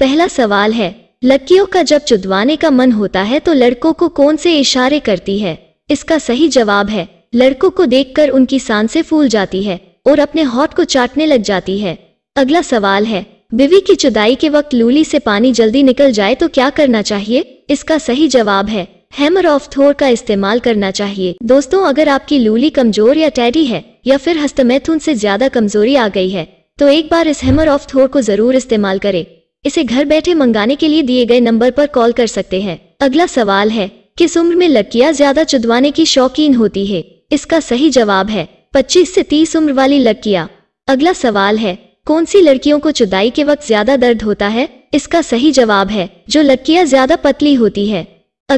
पहला सवाल है लड़कियों का जब चुदवाने का मन होता है तो लड़कों को कौन से इशारे करती है इसका सही जवाब है लड़कों को देखकर उनकी सांसें फूल जाती है और अपने हॉट को चाटने लग जाती है अगला सवाल है बीवी की चुदाई के वक्त लूली से पानी जल्दी निकल जाए तो क्या करना चाहिए इसका सही जवाब है हैमर ऑफ थोर का इस्तेमाल करना चाहिए दोस्तों अगर आपकी लूली कमजोर या टैडी है या फिर हस्तमैथुन से ज्यादा कमजोरी आ गई है तो एक बार इस हैमर ऑफ थोर को जरूर इस्तेमाल करें इसे घर बैठे मंगाने के लिए दिए गए नंबर पर कॉल कर सकते हैं अगला सवाल है किस उम्र में लड़कियां ज्यादा चुदवाने की शौकीन होती है इसका सही जवाब है 25 से 30 उम्र वाली लड़कियां अगला सवाल है कौन सी लड़कियों को चुदाई के वक्त ज्यादा दर्द होता है इसका सही जवाब है जो लड़कियां ज्यादा पतली होती है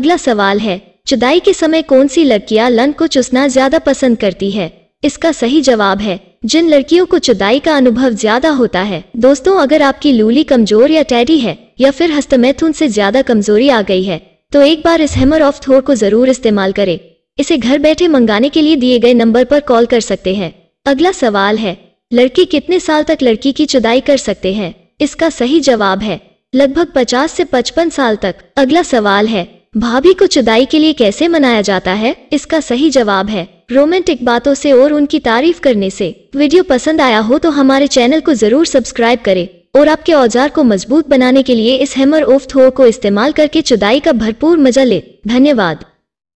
अगला सवाल है चुदाई के समय कौन सी लड़कियां लन को चुसना ज्यादा पसंद करती है इसका सही जवाब है जिन लड़कियों को चुदाई का अनुभव ज्यादा होता है दोस्तों अगर आपकी लूली कमजोर या टैडी है या फिर हस्तमैथुन से ज्यादा कमजोरी आ गई है तो एक बार इस हैमर ऑफ थोर को जरूर इस्तेमाल करें इसे घर बैठे मंगाने के लिए दिए गए नंबर पर कॉल कर सकते हैं अगला सवाल है लड़की कितने साल तक लड़की की चुदाई कर सकते हैं इसका सही जवाब है लगभग पचास से पचपन साल तक अगला सवाल है भाभी को चुदाई के लिए कैसे मनाया जाता है इसका सही जवाब है रोमांटिक बातों से और उनकी तारीफ करने से वीडियो पसंद आया हो तो हमारे चैनल को जरूर सब्सक्राइब करें और आपके औजार को मजबूत बनाने के लिए इस हैमर ऑफ थोर को इस्तेमाल करके चुदाई का भरपूर मजा ले धन्यवाद